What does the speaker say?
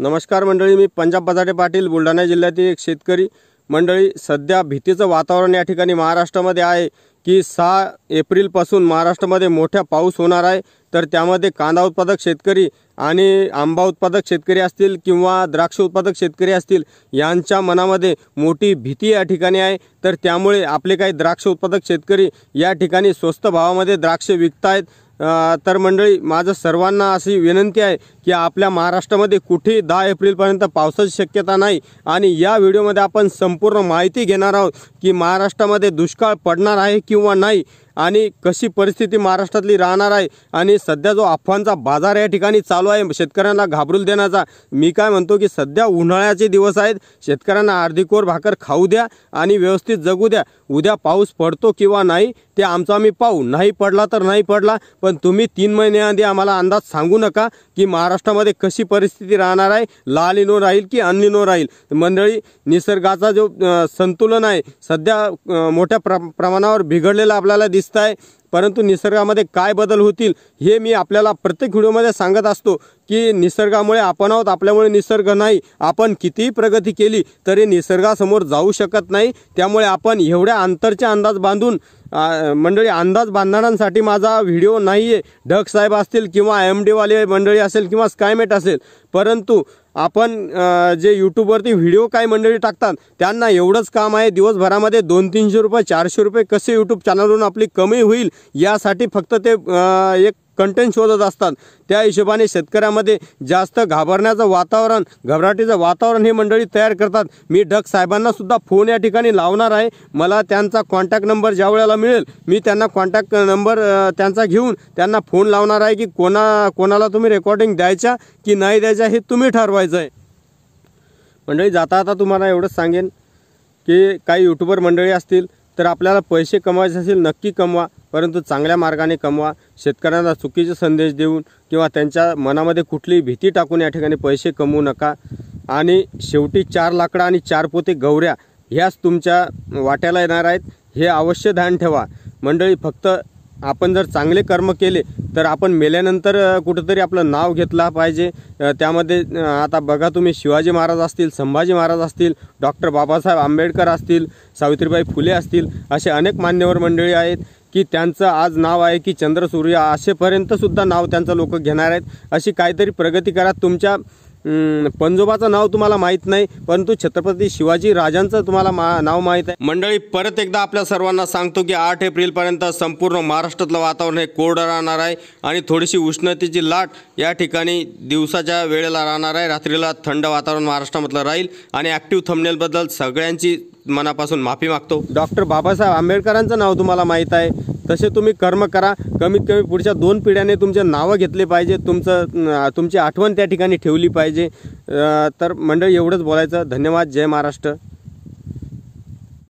नमस्कार मंडळी मी पंजाब बजाटे पाटील बुलढाणा जिल्ह्यातील एक शेतकरी मंडळी सध्या भीतीचं वातावरण या ठिकाणी महाराष्ट्रामध्ये आहे की सहा एप्रिलपासून महाराष्ट्रामध्ये मोठ्या पाऊस होणार आहे तर त्यामध्ये कांदा उत्पादक शेतकरी आणि आंबा उत्पादक शेतकरी असतील किंवा द्राक्ष उत्पादक शेतकरी असतील यांच्या मनामध्ये मोठी भीती या ठिकाणी आहे तर त्यामुळे आपले काही द्राक्ष उत्पादक शेतकरी या ठिकाणी स्वस्त भावामध्ये द्राक्ष विकतायत तर मंडळी माझं सर्वांना अशी विनंती आहे की आपल्या महाराष्ट्रामध्ये कुठेही दहा एप्रिलपर्यंत पावसाची शक्यता नाही आणि या व्हिडिओमध्ये आपण संपूर्ण माहिती घेणार आहोत की महाराष्ट्रामध्ये दुष्काळ पडणार आहे किंवा नाही आणि कशी परिस्थिती महाराष्ट्रातली राहणार आहे आणि सध्या जो अफवांचा बाजार या ठिकाणी चालू आहे शेतकऱ्यांना घाबरून देण्याचा मी काय म्हणतो की सध्या उन्हाळ्याचे दिवस आहेत शेतकऱ्यांना अर्धिकोर भाकर खाऊ द्या आणि व्यवस्थित जगू द्या उद्या पाऊस पडतो किंवा नाही ते आमचा आम्ही पाहू नाही पडला तर नाही पडला पण तुम्ही तीन महिन्याआधी आम्हाला अंदाज सांगू नका की महाराष्ट्रामध्ये कशी परिस्थिती राहणार आहे लाल इनो राहील की अनलिनो राहील मंडळी निसर्गाचा जो संतुलन आहे सध्या मोठ्या प्र प्रमाणावर बिघडलेला आपल्याला दिसत आहे परंतु निसर्गामध्ये काय बदल होतील हे मी आपल्याला प्रत्येक व्हिडिओमध्ये सांगत असतो की निसर्गामुळे आपण आहोत आपल्यामुळे निसर्ग नाही आपण कितीही प्रगती केली तरी निसर्गासमोर जाऊ शकत नाही त्यामुळे आपण एवढ्या अंतरचे अंदाज बांधून मंडळी अंदाज बांधणाऱ्यांसाठी माझा व्हिडिओ नाही आहे ढग साहेब असतील किंवा एम डीवाले मंडळी असेल किंवा स्कायमेट असेल परंतु आपण जे यूट्यूबवरती व्हिडिओ काय मंडळी टाकतात त्यांना एवढंच काम आहे दिवसभरामध्ये दोन तीनशे रुपये चारशे रुपये कसे यूट्यूब चॅनलवरून आपली कमी होईल यासाठी फक्त ते एक कंटेंट शोधत असतात त्या हिशोबाने शेतकऱ्यामध्ये जास्त घाबरण्याचं वातावरण घबराटीचं वातावरण हे मंडळी तयार करतात मी ढग साहेबांना सुद्धा फोन या ठिकाणी लावणार आहे मला त्यांचा कॉन्टॅक्ट नंबर ज्या वेळेला मिळेल मी त्यांना कॉन्टॅक्ट नंबर त्यांचा घेऊन त्यांना फोन लावणार आहे की कोणा कोणाला तुम्ही रेकॉर्डिंग द्यायच्या की नाही द्यायच्या हे तुम्ही ठरवायचं आहे मंडळी जाता आता तुम्हाला एवढंच सांगेन की काही यूट्यूबर मंडळी असतील तर आपल्याला पैसे कमवायचे असेल नक्की कमवा परंतु चांगल्या मार्गाने कमवा शेतकऱ्यांना चुकीचे संदेश देऊन किंवा त्यांच्या मनामध्ये कुठलीही भीती टाकून या ठिकाणी पैसे कमवू नका आणि शेवटी चार लाकडा आणि चार पोते गवऱ्या ह्याच तुमच्या वाट्याला येणार आहेत हे अवश्य ध्यान ठेवा मंडळी फक्त आपण जर चांगले कर्म केले तर आपण मेल्यानंतर कुठंतरी आपलं नाव घेतला पाहिजे त्यामध्ये आता बघा तुम्ही शिवाजी महाराज असतील संभाजी महाराज असतील डॉक्टर बाबासाहेब आंबेडकर असतील सावित्रीबाई फुले असतील असे अनेक मान्यवर मंडळी आहेत की त्यांचं आज नाव आहे की चंद्रसूर्य असेपर्यंतसुद्धा नाव त्यांचं लोक घेणार आहेत अशी काहीतरी प्रगती करा तुमच्या पंजोबाचं नाव तुम्हाला माहीत नाही परंतु छत्रपती शिवाजी राजांचं तुम्हाला मा नाव माहीत आहे मंडळी परत एकदा आपल्या सर्वांना सांगतो की आठ एप्रिलपर्यंत संपूर्ण महाराष्ट्रातलं वातावरण हे कोरडं राहणार आहे आणि थोडीशी उष्णतेची लाट या ठिकाणी दिवसाच्या वेळेला राहणार आहे रात्रीला थंड वातावरण महाराष्ट्रामधलं राहील आणि ॲक्टिव्ह थंबनेलबद्दल सगळ्यांची मनापासून माफी मागतो डॉक्टर बाबासाहेब आंबेडकरांचं नाव तुम्हाला माहीत आहे तसे तुम्ही कर्म करा कमीत कमी पुढच्या दोन पिढ्याने तुमचे नावं घेतले पाहिजे तुमचं तुमची आठवण त्या ठिकाणी ठेवली पाहिजे तर मंडळी एवढंच बोलायचं धन्यवाद जय महाराष्ट्र